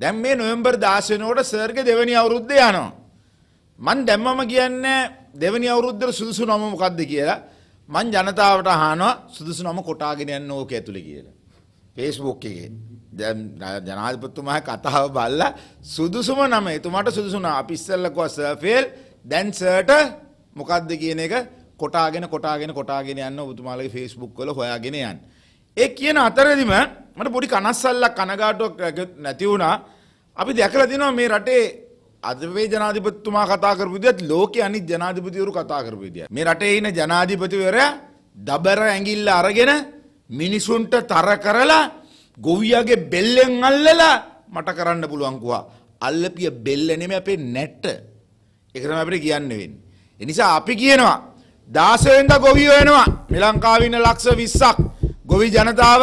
දැන් මේ නොවැම්බර් 16 වෙනකොට සර්ගේ දෙවෙනි අවුරුද්ද යනවා. මං දැම්මම කියන්නේ දෙවෙනි අවුරුද්දේ සුදුසු නම මොකද්ද කියලා. මං ජනතාවට අහනවා සුදුසු නම කොටාගෙන යන්න ඕක ඇතුලේ කියලා. Facebook එකේ. දැන් ජනාධිපතිතුමා කතාව බලලා සුදුසුම නම එතුමාට සුදුසු නම අපි ඉස්සෙල්ලා කිව්වා සර්ෆේල් දැන් සර්ට මොකද්ද කියන එක කොටාගෙන කොටාගෙන කොටාගෙන යන්න ඔබතුමාලගේ Facebook වල හොයාගෙන යන්න. ඒ කියන අතරදිම මට පොඩි කනස්සල්ලක් කනගාටුවක් නැති වුණා. අපි දැකලා තියෙනවා මේ රටේ අදවේ ජනාධිපතිතුමා කතා කරපු විදිහත් ලෝකයේ අනිත් ජනාධිපතිවරු කතා කරපු විදිහ. මේ රටේ ඉන ජනාධිපතිවරයා දබර ඇඟිල්ල අරගෙන මිනිසුන්ට තර කරලා ගොවියගේ බෙල්ලෙන් අල්ලලා මට කරන්න පුළුවන් කුවා. අල්ලපිය බෙල්ල නෙමෙයි අපේ නැට්ට. ඒක තමයි අපිට කියන්න වෙන්නේ. ඒ නිසා අපි කියනවා 16 වෙනිදා ගොවියෝ එනවා. මේ ලංකාවේ ඉන්න ලක්ෂ 20ක් ගොවි ජනතාව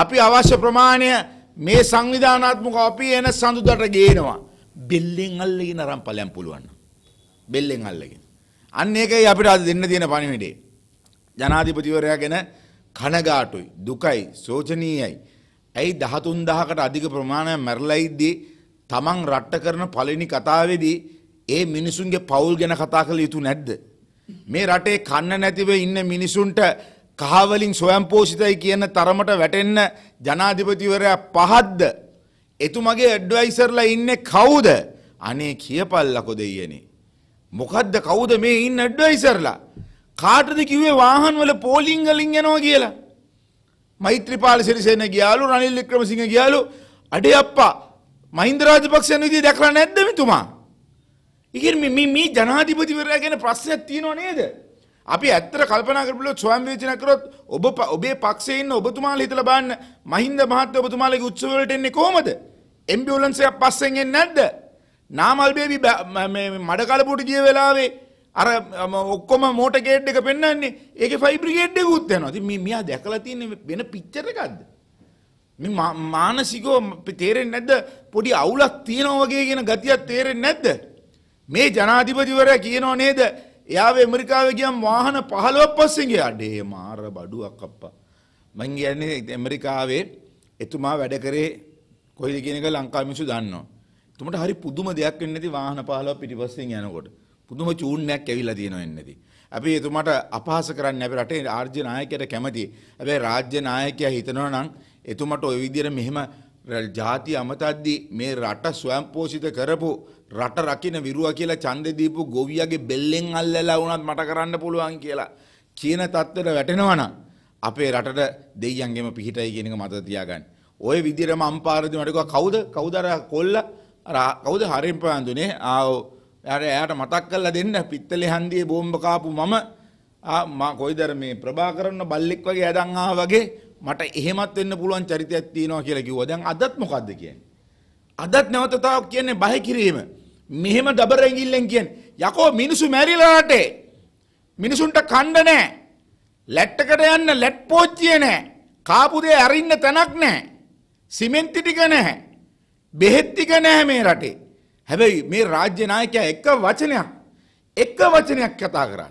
අපි අවශ්‍ය ප්‍රමාණය මේ සංවිධානත්මක අපි එන සඳුදට ගේනවා. බෙල්ලෙන් අල්ලගෙන අරන් පලයන් පුළුවන්. බෙල්ලෙන් අල්ලගෙන. අන්න ඒකයි අපිට අද දෙන්න තියෙන පණිවිඩේ. ජනාධිපතිවරයා ගැන කනගාටුයි, දුකයි, සෝචනීයයි. ඇයි 13000කට අධික ප්‍රමාණයක් මැරලා ඉද්දී තමන් රට්ට කරන පළවෙනි කතාවේදී ඒ මිනිසුන්ගේ පවුල් ගැන කතා කළ යුතු නැද්ද? මේ රටේ කන්න නැතිව ඉන්න මිනිසුන්ට කහවලින් සොයම්පෝෂිතයි කියන තරමට වැටෙන්න ජනාධිපතිවරයා පහද්ද. එතුමගේ ඇඩ්වයිසර්ලා ඉන්න කවුද අනේ කියපල්ලකො දෙයනේ. මොකද්ද කවුද මේ ඉන්න ඇඩ්වයිසර්ලා. කාටද කිවේ වාහන්වල පෝලිංගලින් යනවා කියලා. මෛත්‍රපාල සිරිසේන ගියාලු රනිල් වික්‍රමසිංහ ගියාලු අඩේ අප්පා මහින්ද රාජපක්ෂයන් විදිහට දැකලා නැද්ද මෙතුමා? ඉතින් මේ මේ ජනාධිපතිවරයා ගැන ප්‍රශ්නයක් තියෙනව නේද? අපි ඇත්තට කල්පනා කරපුවොත් ස්වයං විචන කරොත් ඔබ ඔබේ පක්ෂයේ ඉන්න ඔබතුමාලා හිතලා බලන්න මහින්ද මහත්තයා ඔබතුමාලගේ උත්සව වලට එන්නේ කොහොමද? ඇම්බියුලන්ස් එකක් පස්සෙන් එන්නේ නැද්ද? නාමල් බේබි මේ මඩ කලපුවට ගිය වෙලාවේ අර ඔක්කොම මෝටර් ගේට් එක පෙන්වන්නේ ඒකේ ෆයිබර් ගේට් එකකුත් යනවා. ඉතින් මේ මියා දැකලා තියෙන්නේ වෙන පිච්චර් එකක්ද? මේ මානසිකව තේරෙන්නේ නැද්ද? පොඩි අවුලක් තියෙනවා වගේ කියන ගතියක් තේරෙන්නේ නැද්ද? මේ ජනාධිපතිවරයා කියනෝ නේද? එයාව ඇමරිකාව ගියම් වාහන පහළොවක් පස්සෙගේ අඩේ මාර බඩුවක් අප්පා. මං කියන්නේ ඇමරිකාවේ එතුමා වැඩ කරේ කොයිද කියන එක ලංකා මිනිස්සු දන්නවා. එතුමට හරි පුදුම දෙයක් වෙන්නේ නැති වාහන පහළොවක් පිටිපස්සෙන් යනකොට. පුදුම චූන්නයක් ඇවිල්ලා තියෙනවා එන්නේ නැති. අපි එතුමාට අපහාස කරන්න අපේ රටේ රාජ්‍ය නායකයට කැමති. හැබැයි රාජ්‍ය නායකයා හිතනවා නම් එතුමාට ওই විදිහට මෙහෙම ජාති අමතද්දි මේ රට ස්වයම්පෝෂිත කරපු රට රකින්න විරුවා කියලා ඡන්දේ දීපු ගොවියගේ බෙල්ලෙන් අල්ලලා වුණත් මට කරන්න පුළුවන් කියලා කියන தත්තර වැටෙනවනම් අපේ රටට දෙයියන්ගෙම පිහිටයි කියන එක මතක තියාගන්න. ওই විදිහටම අම්පාරදී මට කිව්වා කවුද කවුද අර කොල්ල අර කවුද හරිම් පෑඳුනේ ආ අර එයාට මතක් කරලා දෙන්න පිත්තලේ හන්දියේ බෝම්බ කාපු මම ආ මා කොයිදර මේ ප්‍රභාකරන්න බල්ලෙක් වගේ ඇදන් ආවා වගේ මට එහෙමත් වෙන්න පුළුවන් චරිතයක් තියෙනවා කියලා කිව්වා. දැන් අදත් මොකද්ද කියන්නේ? අදත් නැවත තාක් කියන්නේ බහි කිරීම. මෙහෙම ඩබර ඇඟිල්ලෙන් කියන්නේ යකෝ මිනිසු මැරිලා රටේ. මිනිසුන්ට කණ්ඩ නැහැ. ලැට්ටකට යන්න ලැට් පෝච්චිය නැහැ. කාපු දේ අරින්න තැනක් නැහැ. සිමෙන්ති ටික නැහැ. බෙහෙත් ටික නැහැ මේ රටේ. හැබැයි මේ රාජ්‍ය නායකයා එක වචනයක් එක වචනයක් කතා කරා.